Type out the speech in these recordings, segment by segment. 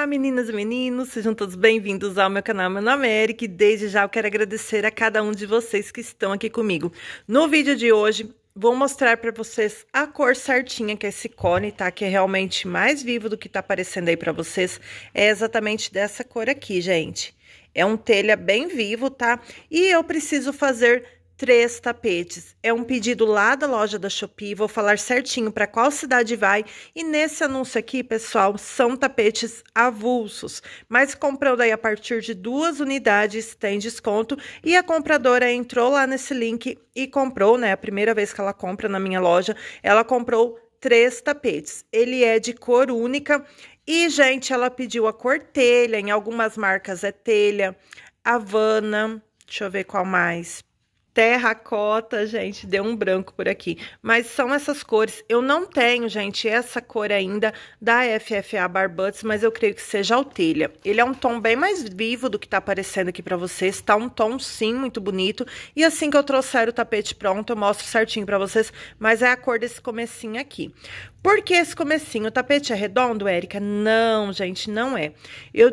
Olá, meninas e meninos, sejam todos bem-vindos ao meu canal. Meu América. e desde já eu quero agradecer a cada um de vocês que estão aqui comigo. No vídeo de hoje, vou mostrar para vocês a cor certinha que é esse cone, tá? Que é realmente mais vivo do que tá aparecendo aí para vocês. É exatamente dessa cor aqui, gente. É um telha bem vivo, tá? E eu preciso fazer três tapetes. É um pedido lá da loja da Shopee, vou falar certinho para qual cidade vai. E nesse anúncio aqui, pessoal, são tapetes avulsos, mas comprando aí a partir de duas unidades tem desconto e a compradora entrou lá nesse link e comprou, né? A primeira vez que ela compra na minha loja, ela comprou três tapetes. Ele é de cor única e, gente, ela pediu a cor telha, em algumas marcas é telha, Havana, deixa eu ver qual mais Terracota, gente, deu um branco por aqui. Mas são essas cores. Eu não tenho, gente, essa cor ainda da FFA Barbuts, mas eu creio que seja telha. Ele é um tom bem mais vivo do que tá aparecendo aqui pra vocês. Tá um tom, sim, muito bonito. E assim que eu trouxer o tapete pronto, eu mostro certinho pra vocês. Mas é a cor desse comecinho aqui. Por que esse comecinho? O tapete é redondo, Érica? Não, gente, não é. Eu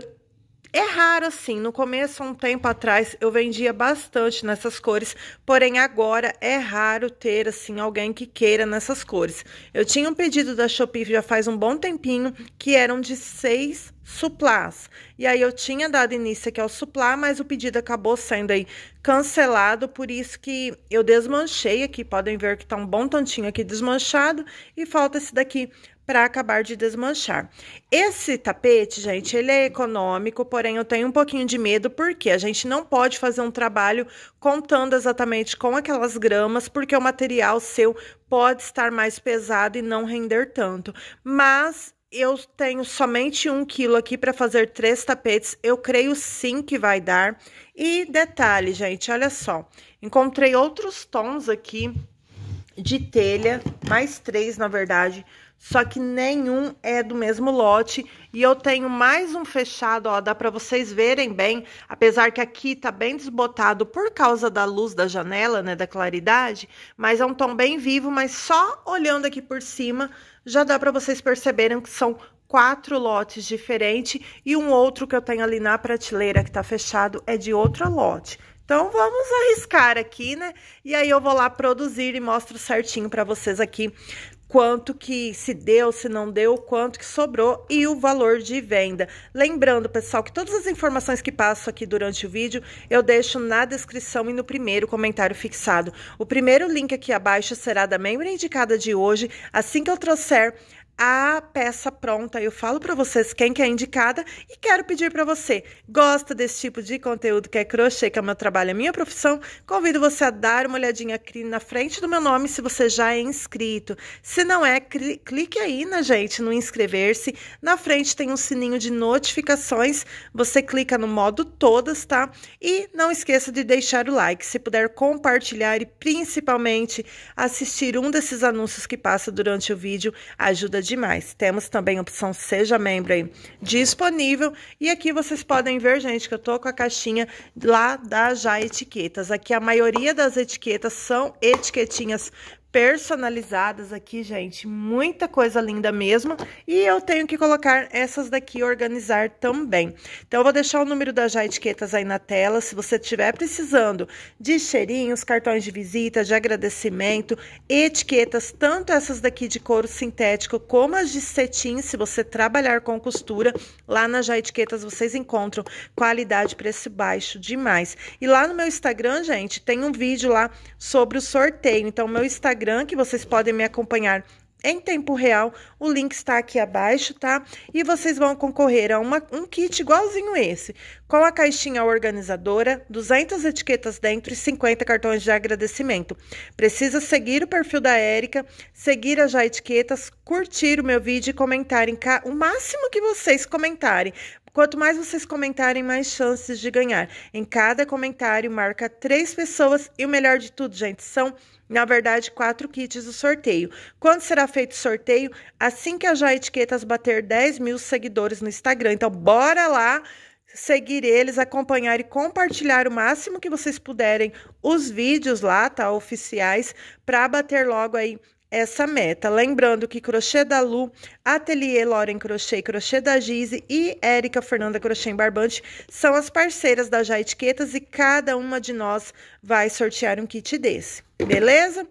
é raro assim. No começo, um tempo atrás, eu vendia bastante nessas cores, porém agora é raro ter assim alguém que queira nessas cores. Eu tinha um pedido da Shopee já faz um bom tempinho que eram de seis suplás. E aí eu tinha dado início aqui ao suplá, mas o pedido acabou sendo aí cancelado, por isso que eu desmanchei aqui. Podem ver que tá um bom tantinho aqui desmanchado e falta esse daqui para acabar de desmanchar. Esse tapete, gente, ele é econômico, porém eu tenho um pouquinho de medo porque a gente não pode fazer um trabalho contando exatamente com aquelas gramas, porque o material seu pode estar mais pesado e não render tanto. Mas eu tenho somente um quilo aqui para fazer três tapetes. Eu creio sim que vai dar. E detalhe, gente, olha só. Encontrei outros tons aqui de telha, mais três, na verdade, só que nenhum é do mesmo lote. E eu tenho mais um fechado, ó, dá para vocês verem bem, apesar que aqui tá bem desbotado por causa da luz da janela, né, da claridade, mas é um tom bem vivo, mas só olhando aqui por cima já dá para vocês perceberem que são quatro lotes diferentes e um outro que eu tenho ali na prateleira que tá fechado é de outro lote. Então vamos arriscar aqui, né? E aí eu vou lá produzir e mostro certinho para vocês aqui quanto que se deu, se não deu, quanto que sobrou e o valor de venda. Lembrando, pessoal, que todas as informações que passo aqui durante o vídeo, eu deixo na descrição e no primeiro comentário fixado. O primeiro link aqui abaixo será da membro indicada de hoje, assim que eu trouxer a peça pronta. Eu falo para vocês quem que é indicada e quero pedir para você, gosta desse tipo de conteúdo que é crochê, que é o meu trabalho, é minha profissão? Convido você a dar uma olhadinha aqui na frente do meu nome se você já é inscrito. Se não é, clique aí na gente no inscrever-se. Na frente tem um sininho de notificações. Você clica no modo todas, tá? E não esqueça de deixar o like, se puder compartilhar e principalmente assistir um desses anúncios que passa durante o vídeo, ajuda demais. Temos também a opção Seja Membro aí disponível. E aqui vocês podem ver, gente, que eu tô com a caixinha lá da Já Etiquetas. Aqui a maioria das etiquetas são etiquetinhas personalizadas aqui, gente. Muita coisa linda mesmo. E eu tenho que colocar essas daqui e organizar também. Então, eu vou deixar o número das já etiquetas aí na tela. Se você estiver precisando de cheirinhos, cartões de visita, de agradecimento, etiquetas, tanto essas daqui de couro sintético como as de cetim, se você trabalhar com costura, lá na Já Etiquetas vocês encontram qualidade, preço baixo demais. E lá no meu Instagram, gente, tem um vídeo lá sobre o sorteio. Então, meu Instagram Telegram, que vocês podem me acompanhar em tempo real. O link está aqui abaixo, tá? E vocês vão concorrer a uma, um kit igualzinho esse, com a caixinha organizadora, 200 etiquetas dentro e 50 cartões de agradecimento. Precisa seguir o perfil da Érica, seguir as já etiquetas, curtir o meu vídeo e comentarem cá o máximo que vocês comentarem. Quanto mais vocês comentarem, mais chances de ganhar. Em cada comentário, marca três pessoas e o melhor de tudo, gente, são na verdade, quatro kits do sorteio. Quando será feito o sorteio? Assim que a Já Etiquetas bater 10 mil seguidores no Instagram. Então, bora lá seguir eles, acompanhar e compartilhar o máximo que vocês puderem os vídeos lá, tá? Oficiais, para bater logo aí essa meta. Lembrando que Crochê da Lu, Ateliê Loren Crochê, Crochê da Gise e Érica Fernanda Crochê em Barbante são as parceiras da Já Etiquetas e cada uma de nós vai sortear um kit desse, beleza?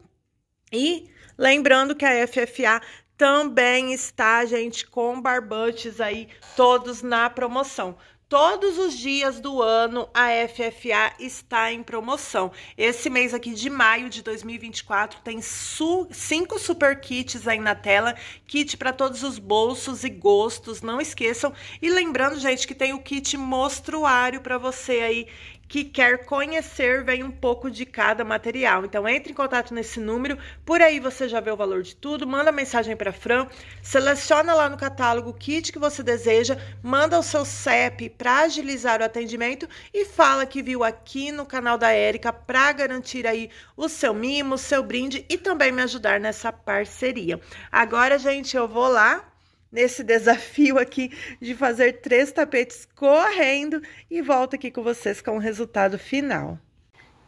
E lembrando que a FFA também está, gente, com barbantes aí todos na promoção. Todos os dias do ano a FFA está em promoção. Esse mês aqui de maio de 2024 tem su cinco super kits aí na tela, kit para todos os bolsos e gostos, não esqueçam. E lembrando, gente, que tem o kit mostruário para você aí que quer conhecer vem um pouco de cada material. Então entre em contato nesse número, por aí você já vê o valor de tudo, manda mensagem para Fran, seleciona lá no catálogo o kit que você deseja, manda o seu CEP para agilizar o atendimento e fala que viu aqui no canal da Érica para garantir aí o seu mimo, o seu brinde e também me ajudar nessa parceria. Agora, gente, eu vou lá nesse desafio aqui de fazer três tapetes correndo e volto aqui com vocês com o resultado final.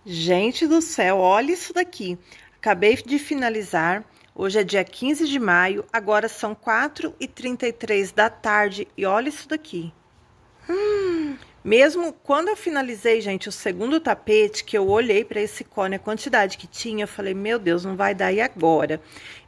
Gente do céu, olha isso daqui. Acabei de finalizar. Hoje é dia 15 de maio, agora são 4h33 da tarde e olha isso daqui. Hum! Mesmo quando eu finalizei, gente, o segundo tapete, que eu olhei para esse cone, a quantidade que tinha, eu falei, meu Deus, não vai dar e agora?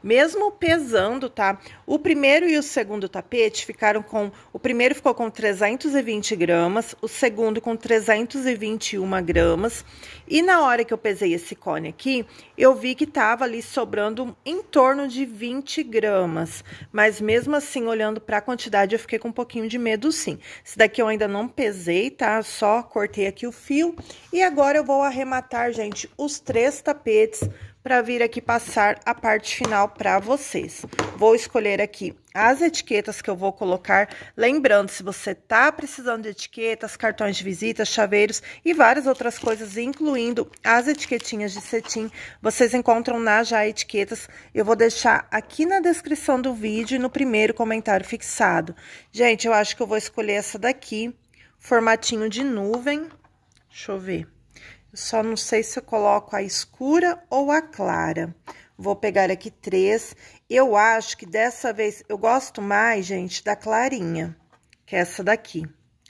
Mesmo pesando, tá? O primeiro e o segundo tapete ficaram com... O primeiro ficou com 320 gramas, o segundo com 321 gramas e na hora que eu pesei esse cone aqui, eu vi que tava ali sobrando em torno de 20 gramas. Mas mesmo assim, olhando para a quantidade, eu fiquei com um pouquinho de medo sim. Esse daqui eu ainda não pesei, tá? Só cortei aqui o fio. E agora eu vou arrematar, gente, os três tapetes para vir aqui passar a parte final para vocês. Vou escolher aqui as etiquetas que eu vou colocar. Lembrando, se você tá precisando de etiquetas, cartões de visita, chaveiros e várias outras coisas, incluindo as etiquetinhas de cetim, vocês encontram na Já Etiquetas. Eu vou deixar aqui na descrição do vídeo e no primeiro comentário fixado. Gente, eu acho que eu vou escolher essa daqui, formatinho de nuvem. Deixa eu ver. Só não sei se eu coloco a escura ou a clara. Vou pegar aqui três. Eu acho que dessa vez eu gosto mais, gente, da clarinha, que é essa daqui.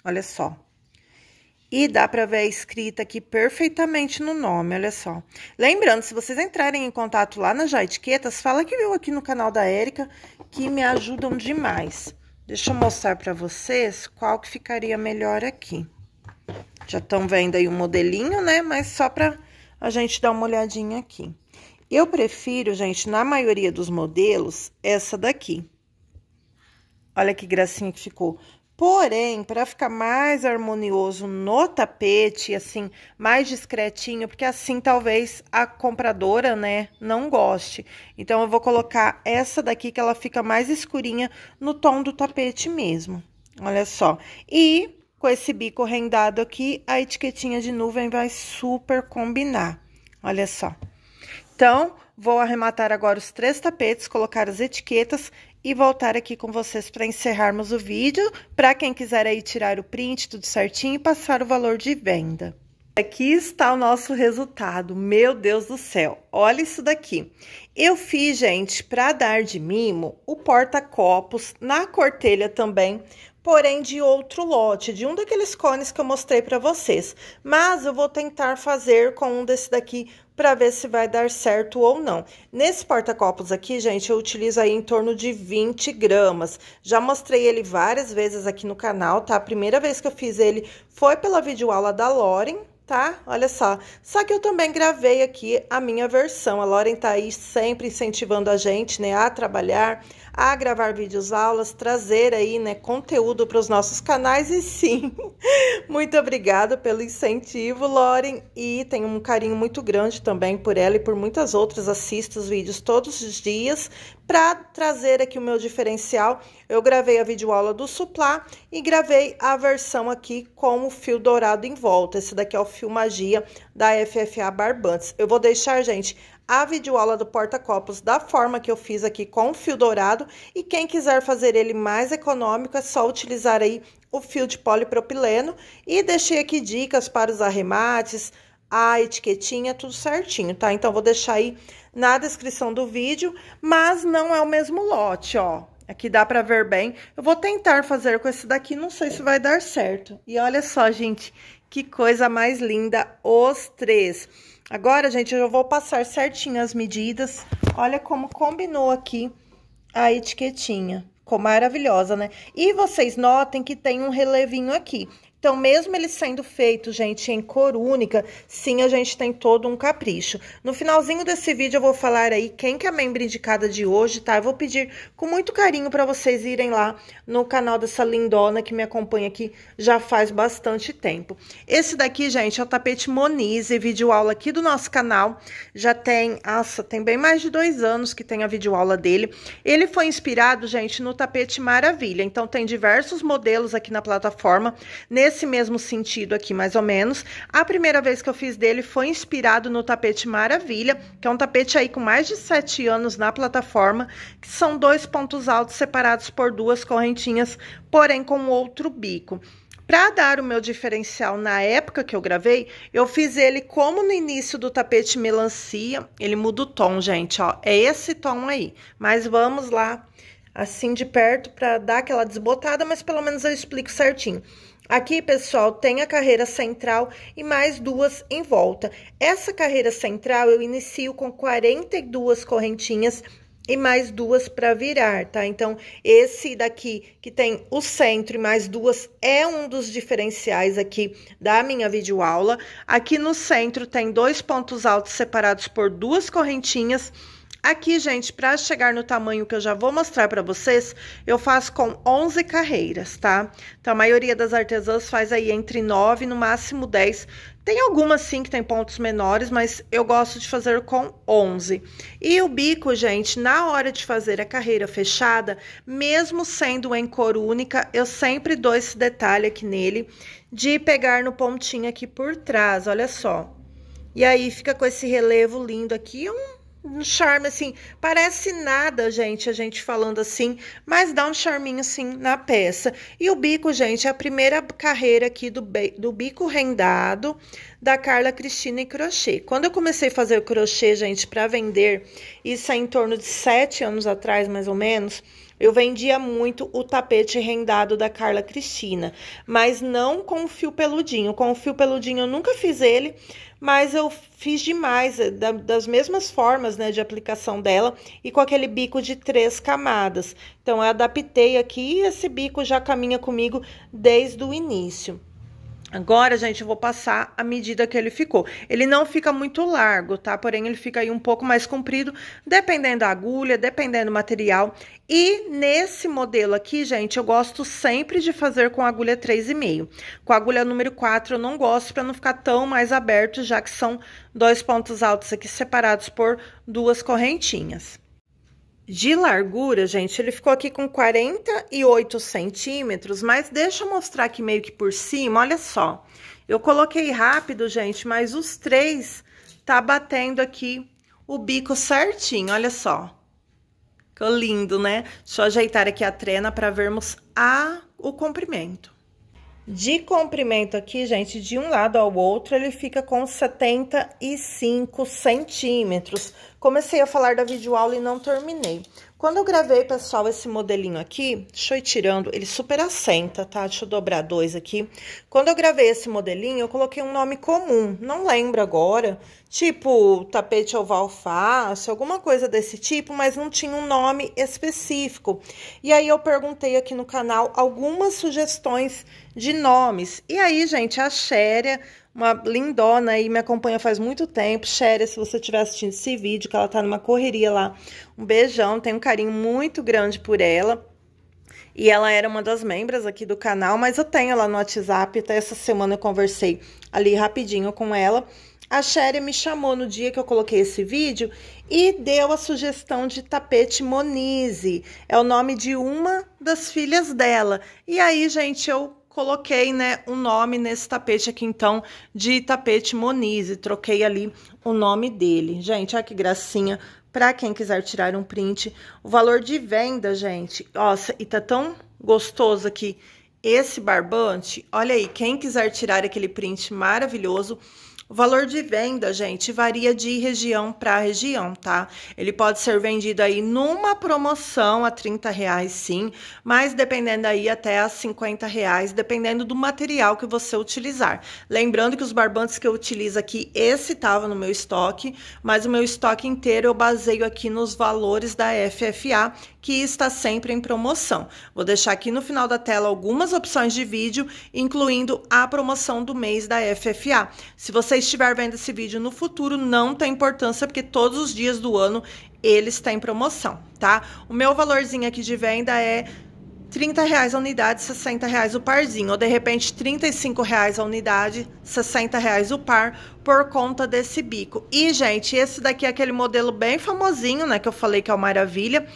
Olha só. E dá pra ver a escrita aqui perfeitamente no nome, olha só. Lembrando, se vocês entrarem em contato lá na Já Etiquetas, fala que viu aqui no canal da Érica, que me ajudam demais. Deixa eu mostrar pra vocês qual que ficaria melhor aqui. Já estão vendo aí o um modelinho, né? Mas só para a gente dar uma olhadinha aqui. Eu prefiro, gente, na maioria dos modelos, essa daqui. Olha que gracinha que ficou. Porém, para ficar mais harmonioso no tapete, assim, mais discretinho, porque assim talvez a compradora, né, não goste. Então, eu vou colocar essa daqui que ela fica mais escurinha no tom do tapete mesmo. Olha só. E com esse bico rendado aqui, a etiquetinha de nuvem vai super combinar. Olha só. Então, vou arrematar agora os três tapetes, colocar as etiquetas e voltar aqui com vocês para encerrarmos o vídeo. Para quem quiser aí tirar o print, tudo certinho, e passar o valor de venda. Aqui está o nosso resultado. Meu Deus do céu, olha isso daqui. Eu fiz, gente, para dar de mimo, o porta-copos, na cortelha também, porém de outro lote, de um daqueles cones que eu mostrei para vocês. Mas eu vou tentar fazer com um desse daqui para ver se vai dar certo ou não. Nesse porta-copos aqui, gente, eu utilizo aí em torno de 20 gramas. Já mostrei ele várias vezes aqui no canal, tá? A primeira vez que eu fiz ele foi pela videoaula da Loren, tá? Olha só. Só que eu também gravei aqui a minha versão. A Loren tá aí sempre incentivando a gente, né, a trabalhar, a gravar vídeos aulas, trazer aí, né, conteúdo para os nossos canais e sim, muito obrigada pelo incentivo, Loren, e tenho um carinho muito grande também por ela e por muitas outras, assisto os vídeos todos os dias para trazer aqui o meu diferencial. Eu gravei a videoaula do suplá e gravei a versão aqui com o fio dourado em volta. Esse daqui é o fio magia da FFA Barbantes. Eu vou deixar, gente, a videoaula do porta-copos da forma que eu fiz aqui com o fio dourado. E quem quiser fazer ele mais econômico, é só utilizar aí o fio de polipropileno. E deixei aqui dicas para os arremates, a etiquetinha, tudo certinho, tá? Então, vou deixar aí na descrição do vídeo, mas não é o mesmo lote, ó. Aqui dá pra ver bem. Eu vou tentar fazer com esse daqui, não sei se vai dar certo. E olha só, gente, que coisa mais linda, os três. Agora, gente, eu vou passar certinho as medidas. Olha como combinou aqui a etiquetinha. Ficou maravilhosa, né? E vocês notem que tem um relevinho aqui. Então, mesmo ele sendo feito, gente, em cor única, sim, a gente tem todo um capricho. No finalzinho desse vídeo eu vou falar aí quem que é a membro indicada de hoje, tá? Eu vou pedir com muito carinho para vocês irem lá no canal dessa lindona que me acompanha aqui já faz bastante tempo. Esse daqui, gente, é o tapete Monize, vídeo aula aqui do nosso canal. Já tem, nossa, tem bem mais de dois anos que tem a vídeo aula dele. Ele foi inspirado, gente, no tapete Maravilha. Então, tem diversos modelos aqui na plataforma. Nesse nesse mesmo sentido aqui, mais ou menos. A primeira vez que eu fiz dele foi inspirado no tapete Maravilha, que é um tapete aí com mais de sete anos na plataforma, que são dois pontos altos separados por duas correntinhas, porém com outro bico. Para dar o meu diferencial na época que eu gravei, eu fiz ele como no início do tapete melancia. Ele muda o tom, gente, ó. É esse tom aí. Mas vamos lá assim de perto para dar aquela desbotada, mas pelo menos eu explico certinho. Aqui, pessoal, tem a carreira central e mais duas em volta. Essa carreira central eu inicio com 42 correntinhas e mais duas para virar, tá? Então, esse daqui que tem o centro e mais duas é um dos diferenciais aqui da minha videoaula. Aqui no centro tem dois pontos altos separados por duas correntinhas Aqui, gente, para chegar no tamanho que eu já vou mostrar para vocês, eu faço com 11 carreiras, tá? Então, a maioria das artesãs faz aí entre 9, no máximo 10. Tem algumas, sim, que tem pontos menores, mas eu gosto de fazer com 11. E o bico, gente, na hora de fazer a carreira fechada, mesmo sendo em cor única, eu sempre dou esse detalhe aqui nele de pegar no pontinho aqui por trás, olha só. E aí, fica com esse relevo lindo aqui, um um charme assim, parece nada, gente, a gente falando assim, mas dá um charminho assim na peça. E o bico, gente, é a primeira carreira aqui do, do bico rendado da Carla Cristina e crochê. Quando eu comecei a fazer o crochê, gente, para vender, isso é em torno de sete anos atrás, mais ou menos. Eu vendia muito o tapete rendado da Carla Cristina, mas não com o fio peludinho. Com o fio peludinho eu nunca fiz ele, mas eu fiz demais, eh, da, das mesmas formas né, de aplicação dela e com aquele bico de três camadas. Então, eu adaptei aqui e esse bico já caminha comigo desde o início. Agora, gente, eu vou passar a medida que ele ficou. Ele não fica muito largo, tá? Porém, ele fica aí um pouco mais comprido, dependendo da agulha, dependendo do material. E nesse modelo aqui, gente, eu gosto sempre de fazer com agulha 3,5. Com agulha número 4 eu não gosto, para não ficar tão mais aberto, já que são dois pontos altos aqui separados por duas correntinhas. De largura, gente, ele ficou aqui com 48 centímetros, mas deixa eu mostrar aqui meio que por cima, olha só. Eu coloquei rápido, gente, mas os três tá batendo aqui o bico certinho, olha só. Ficou lindo, né? Deixa eu ajeitar aqui a trena para vermos a, o comprimento. De comprimento aqui, gente, de um lado ao outro, ele fica com 75 centímetros. Comecei a falar da videoaula e não terminei. Quando eu gravei, pessoal, esse modelinho aqui, deixa eu ir tirando, ele super assenta, tá? Deixa eu dobrar dois aqui. Quando eu gravei esse modelinho, eu coloquei um nome comum, não lembro agora, tipo tapete oval fácil, alguma coisa desse tipo, mas não tinha um nome específico. E aí eu perguntei aqui no canal algumas sugestões de nomes. E aí, gente, a Xéria uma lindona aí, me acompanha faz muito tempo. Shéria, se você estiver assistindo esse vídeo, que ela tá numa correria lá, um beijão, tenho um carinho muito grande por ela. E ela era uma das membros aqui do canal, mas eu tenho ela no WhatsApp, até essa semana eu conversei ali rapidinho com ela. A Sherry me chamou no dia que eu coloquei esse vídeo e deu a sugestão de tapete Monize. É o nome de uma das filhas dela. E aí, gente, eu coloquei né, um nome nesse tapete aqui, então, de tapete Monize. Troquei ali o nome dele. Gente, olha que gracinha. Pra quem quiser tirar um print, o valor de venda, gente, nossa, e tá tão gostoso aqui esse barbante. Olha aí, quem quiser tirar aquele print maravilhoso, o valor de venda, gente, varia de região para região, tá? Ele pode ser vendido aí numa promoção a 30 reais, sim, mas dependendo aí até a 50 reais, dependendo do material que você utilizar. Lembrando que os barbantes que eu utilizo aqui, esse estava no meu estoque, mas o meu estoque inteiro eu baseio aqui nos valores da FFA, que está sempre em promoção. Vou deixar aqui no final da tela algumas opções de vídeo, incluindo a promoção do mês da FFA. Se vocês estiver vendo esse vídeo no futuro, não tem importância, porque todos os dias do ano eles têm promoção, tá? O meu valorzinho aqui de venda é 30 reais a unidade, 60 reais o parzinho, ou de repente 35 reais a unidade, 60 reais o par, por conta desse bico. E, gente, esse daqui é aquele modelo bem famosinho, né, que eu falei que é o Maravilha,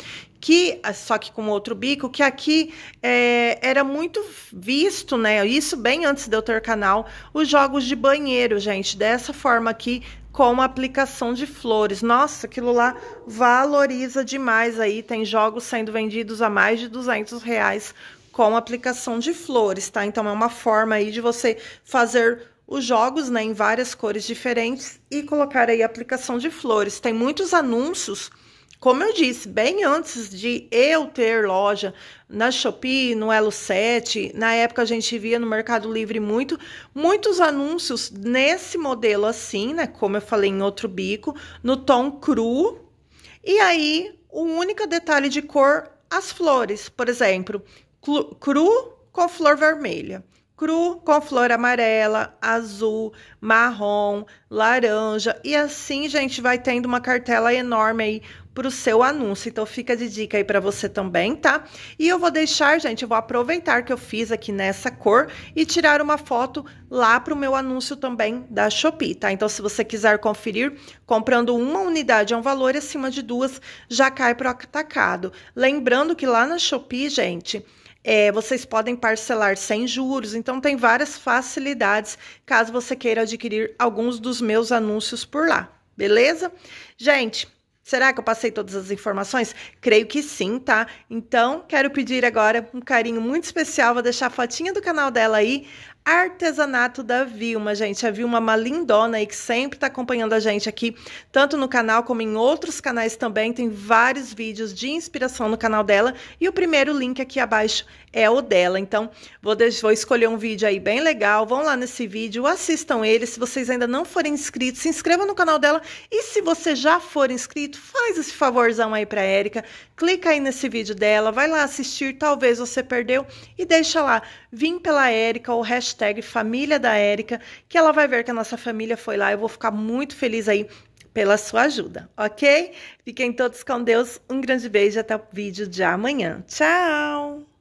que ah, só que com outro bico, que aqui é, era muito visto, né? Isso bem antes de eu ter canal, os jogos de banheiro, gente, dessa forma aqui com aplicação de flores. Nossa, aquilo lá valoriza demais aí. Tem jogos sendo vendidos a mais de 200 reais com aplicação de flores, tá? Então é uma forma aí de você fazer os jogos, né, em várias cores diferentes e colocar aí aplicação de flores. Tem muitos anúncios como eu disse, bem antes de eu ter loja na Shopee, no Elo 7, na época a gente via no Mercado Livre muito, muitos anúncios nesse modelo assim, né? Como eu falei em outro bico, no tom cru. E aí, o único detalhe de cor, as flores, por exemplo, cru com flor vermelha cru com flor amarela, azul, marrom, laranja e assim, gente, vai tendo uma cartela enorme aí, para o seu anúncio. Então fica de dica aí para você também, tá? E eu vou deixar, gente, eu vou aproveitar que eu fiz aqui nessa cor e tirar uma foto lá para o meu anúncio também da Shopee, tá? Então se você quiser conferir, comprando uma unidade é um valor acima de duas já cai para o atacado. Lembrando que lá na Shopee, gente, é, vocês podem parcelar sem juros, então tem várias facilidades caso você queira adquirir alguns dos meus anúncios por lá, beleza? Gente, Será que eu passei todas as informações? Creio que sim, tá? Então, quero pedir agora um carinho muito especial. Vou deixar a fotinha do canal dela aí, Artesanato da Vilma, gente. A Vilma é uma lindona aí que sempre está acompanhando a gente aqui, tanto no canal como em outros canais também. Tem vários vídeos de inspiração no canal dela. E o primeiro link aqui abaixo é o dela. Então, vou, vou escolher um vídeo aí bem legal. Vão lá nesse vídeo, assistam ele. Se vocês ainda não forem inscritos, se inscrevam no canal dela. E se você já for inscrito, faz esse favorzão aí pra Érica. Clica aí nesse vídeo dela, vai lá assistir. Talvez você perdeu. E deixa lá, vim pela Érica ou hashtag hashtag família da Érica, que ela vai ver que a nossa família foi lá. Eu vou ficar muito feliz aí pela sua ajuda, ok? Fiquem todos com Deus. Um grande beijo até o vídeo de amanhã. Tchau!